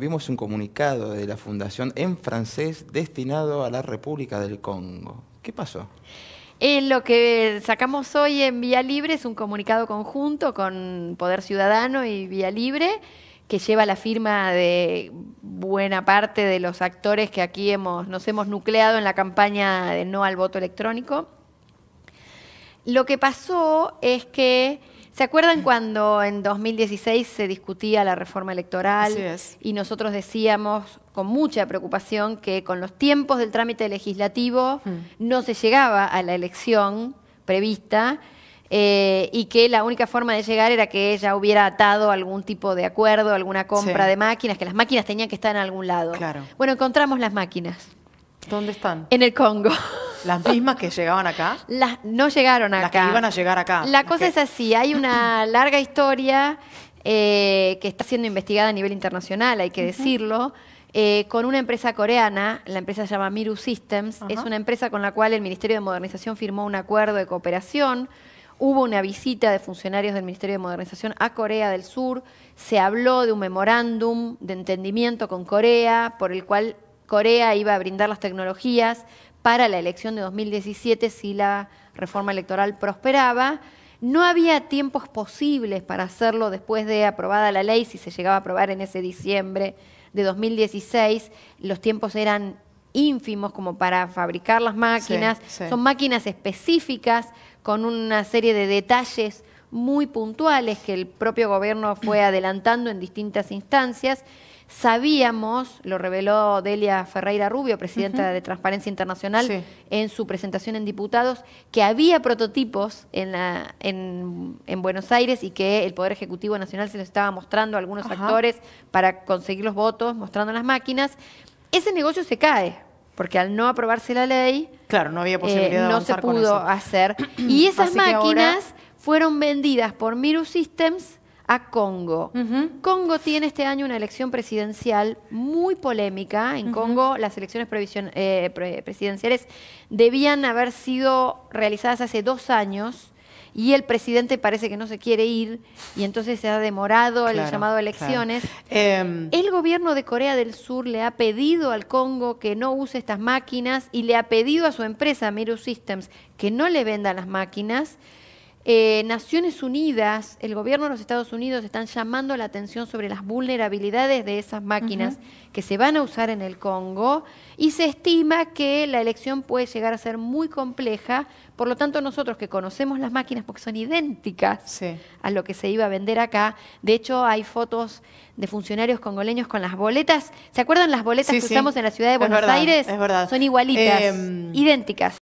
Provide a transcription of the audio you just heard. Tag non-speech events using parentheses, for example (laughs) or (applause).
vimos un comunicado de la Fundación en francés destinado a la República del Congo. ¿Qué pasó? Eh, lo que sacamos hoy en Vía Libre es un comunicado conjunto con Poder Ciudadano y Vía Libre que lleva la firma de buena parte de los actores que aquí hemos, nos hemos nucleado en la campaña de no al voto electrónico. Lo que pasó es que ¿Se acuerdan cuando en 2016 se discutía la reforma electoral y nosotros decíamos con mucha preocupación que con los tiempos del trámite legislativo mm. no se llegaba a la elección prevista eh, y que la única forma de llegar era que ella hubiera atado algún tipo de acuerdo, alguna compra de máquinas, que las máquinas tenían que estar en algún lado. Claro. Bueno, encontramos las máquinas. ¿Dónde están? En el Congo. ¿Las mismas que llegaban acá? Las no llegaron acá. Las que iban a llegar acá. La cosa es así, hay una (laughs) larga historia eh, que está siendo investigada a nivel internacional, hay que decirlo. Eh, con una empresa coreana, la empresa se llama Miru Systems, es una empresa con la cual el Ministerio de Modernización firmó un acuerdo de cooperación, hubo una visita de funcionarios del Ministerio de Modernización a Corea del Sur, se habló de un memorándum de entendimiento con Corea, por el cual Corea iba a brindar las tecnologías para la elección de 2017 si la reforma electoral prosperaba. No había tiempos posibles para hacerlo después de aprobada la ley, si se llegaba a aprobar en ese diciembre de 2016. Los tiempos eran ínfimos como para fabricar las máquinas. Son máquinas específicas con una serie de detalles muy puntuales que el propio gobierno fue (clears throat) adelantando en distintas instancias. Sabíamos, lo reveló Delia Ferreira Rubio, presidenta de Transparencia Internacional, en su presentación en diputados, que había prototipos en, en, Buenos Aires y que el Poder Ejecutivo Nacional se los estaba mostrando a algunos actores para conseguir los votos, mostrando las máquinas. Ese negocio se cae, porque al no aprobarse la ley, claro, no había posibilidad eh, no se pudo hacer. (clears throat) Y esas máquinas fueron vendidas por Miru Systems a Congo. Congo tiene este año una elección presidencial muy polémica. En Congo las elecciones eh, presidenciales debían haber sido realizadas hace dos años y el presidente parece que no se quiere ir y entonces se ha demorado el llamado a elecciones. Em. el gobierno de Corea del Sur le ha pedido al Congo que no use estas máquinas y le ha pedido a su empresa Miru Systems que no le vendan las máquinas. Eh, Naciones Unidas, el gobierno de los Estados Unidos están llamando la atención sobre las vulnerabilidades de esas máquinas que se van a usar en el Congo y se estima que la elección puede llegar a ser muy compleja. Por lo tanto, nosotros que conocemos las máquinas porque son idénticas a lo que se iba a vender acá, de hecho hay fotos de funcionarios congoleños con las boletas. ¿Se acuerdan las boletas que usamos en la ciudad de Buenos Aires? Es verdad. Son igualitas, em, idénticas.